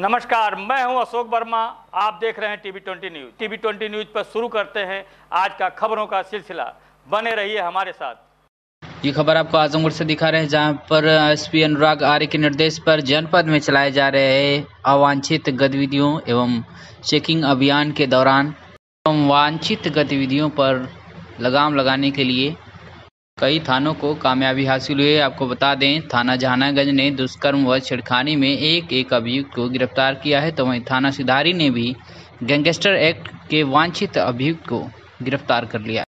नमस्कार मैं हूं अशोक वर्मा आप देख रहे हैं TV twenty news TV twenty news पर शुरू करते हैं आज का खबरों का सिलसिला बने रहिए हमारे साथ ये खबर आपको आजमगढ़ से दिखा रहे हैं जहां पर एसपी अनुराग आर्य के निर्देश पर जनपद में चलाए जा रहे अवांछित गतिविधियों एवं चेकिंग अभियान के दौरान वांछित गतिविधियों पर लगाम लगाने के लिए कई थानों को कामयाबी हासिल हुई है आपको बता दें थाना जहानागंज ने दुष्कर्म व छिड़खानी में एक एक अभियुक्त को गिरफ्तार किया है तो वहीं थाना सिधारी ने भी गैंगस्टर एक्ट के वांछित अभियुक्त को गिरफ्तार कर लिया